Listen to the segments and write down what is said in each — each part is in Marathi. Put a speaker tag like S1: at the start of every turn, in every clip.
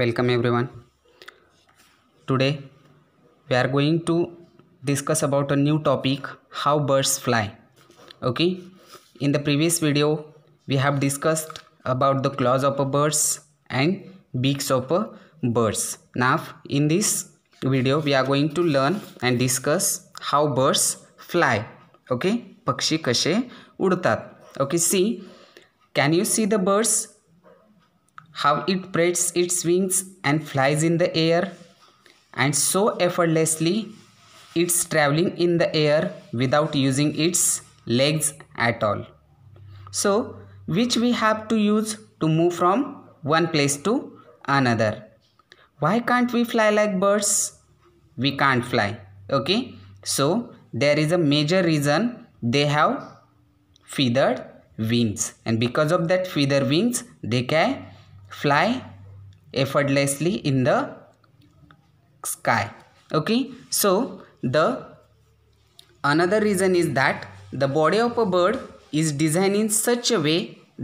S1: welcome everyone today we are going to discuss about a new topic how birds fly okay in the previous video we have discussed about the claws of a birds and beaks of a birds now in this video we are going to learn and discuss how birds fly okay पक्षी कसे उडतात okay see can you see the birds how it spreads its wings and flies in the air and so effortlessly it's traveling in the air without using its legs at all. So which we have to use to move from one place to another. Why can't we fly like birds? We can't fly. Okay. So there is a major reason they have feathered wings and because of that feather wings they can fly effortlessly in the sky okay so the another reason is that the body of a bird is designed in such a way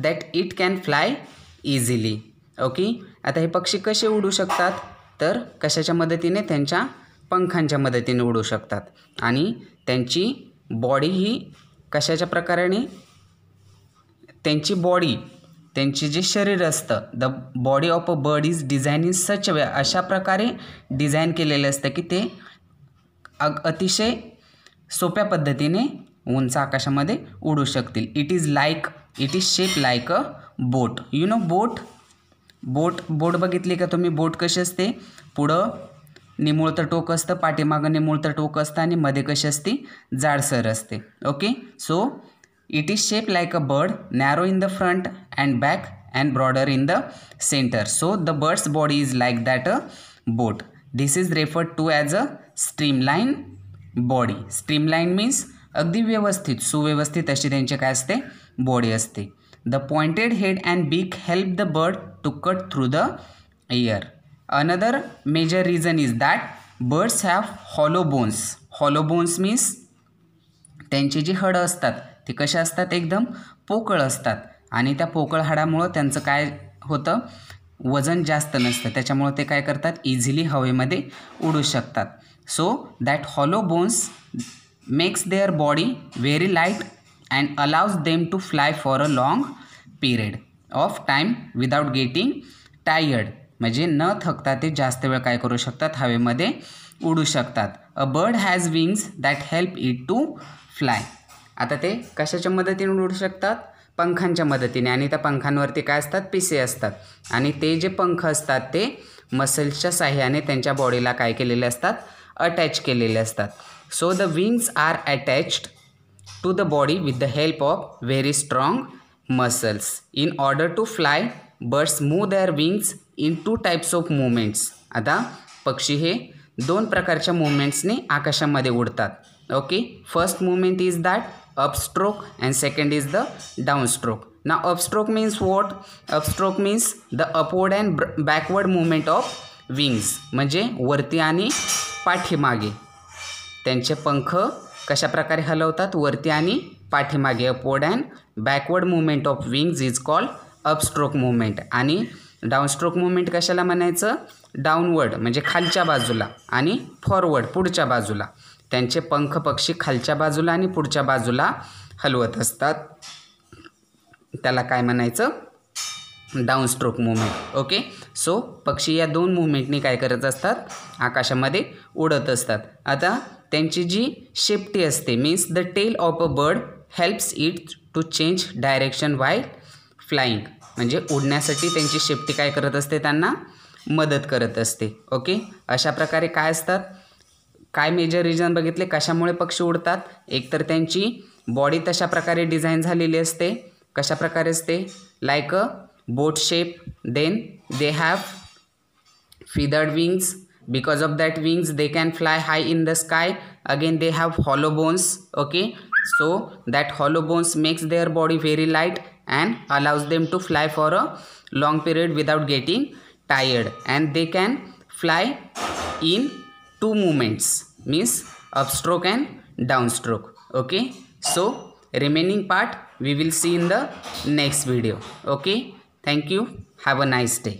S1: that it can fly easily okay आता हे पक्षी कसे उडू शकतात तर कशाच्या मदतीने त्यांच्या पंखांच्या मदतीने उडू शकतात आणि त्यांची बॉडी ही कशाच्या प्रकाराने त्यांची बॉडी त्यांचे जे शरीर असतं the body of a bird is design in such way अशा प्रकारे डिझाईन केलेलं असतं की ते अग अतिशय सोप्या पद्धतीने उंच आकाशामध्ये उडू शकतील it is like it is shape like a boat you know boat boat boat बघितली का तुम्ही बोट कशी असते पुढं तर टोक असतं पाठीमागं तर टोक असतं आणि मध्ये कशी असते जाडसर असते okay so It is shaped like a bird, narrow in the front and back and broader in the center. So the bird's body is like that a boat. This is referred to as a streamline body. Streamline means अगदी व्यवस्थित सुव्यवस्थित अशी त्यांची काय असते बॉडी असते the pointed head and beak help the bird to cut through the air another major reason is that birds have hollow bones Hollow bones means त्यांची जी हडं असतात ते कसे असतात एकदम पोकळ असतात आणि त्या पोकळ हाडामुळं त्यांचं काय होतं वजन जास्त नसतं त्याच्यामुळं ते काय करतात इझिली हवेमध्ये उडू शकतात so that hollow bones makes their body very light and allows them to fly for a long period of time without getting tired म्हणजे न थकता ते जास्त वेळ काय करू शकतात हवेमध्ये उडू शकतात a bird has wings that help it to fly आता ते कशाच्या मदतीने उडू शकतात पंखांच्या मदतीने आणि त्या पंखांवरती काय असतात पिसे असतात आणि ते जे पंख असतात ते मसल्सच्या साह्याने त्यांच्या बॉडीला काय केलेले असतात अटॅच केलेले असतात so the wings are attached to the body with the help of very strong muscles in order to fly birds move their wings in two types of movements आता पक्षी हे दोन प्रकारच्या मुवमेंट्सने आकाशामध्ये उडतात okay first movement is that upstroke and second is the the ना upstroke means what upstroke means the the upward ब्र बॅकवर्ड मूवमेंट ऑफ विंग्स म्हणजे वरती आणि पाठीमागे त्यांचे पंख कशाप्रकारे हलवतात वरती आणि पाठीमागे upward and backward movement of wings is called upstroke movement आणि डाऊनस्ट्रोक मुवमेंट कशाला म्हणायचं डाऊनवर्ड म्हणजे खालच्या बाजूला आणि फॉरवर्ड पुढच्या बाजूला त्यांचे पंख पक्षी खालच्या बाजूला आणि पुढच्या बाजूला हलवत असतात त्याला काय म्हणायचं downstroke movement okay so पक्षी या दोन मुवमेंटनी काय करत असतात आकाशामध्ये उडत असतात आता त्यांची जी शेपटी असते means the tail of a bird helps it to change direction while flying म्हणजे उडण्यासाठी त्यांची शेपटी काय करत असते त्यांना मदत करत असते ओके अशा प्रकारे काय असतात काय मेजर रिजन बघितले कशामुळे पक्षी उडतात एकतर त्यांची बॉडी तशा प्रकारे डिझाईन झालेली असते कशा प्रकारे असते like a boat shape then they have feathered wings because of that wings they can fly high in the sky again they have hollow bones okay so that hollow bones makes their body very light and allows them to fly for a long period without getting tired and they can fly in two movements means upstroke and downstroke okay so remaining part we will see in the next video okay thank you have a nice day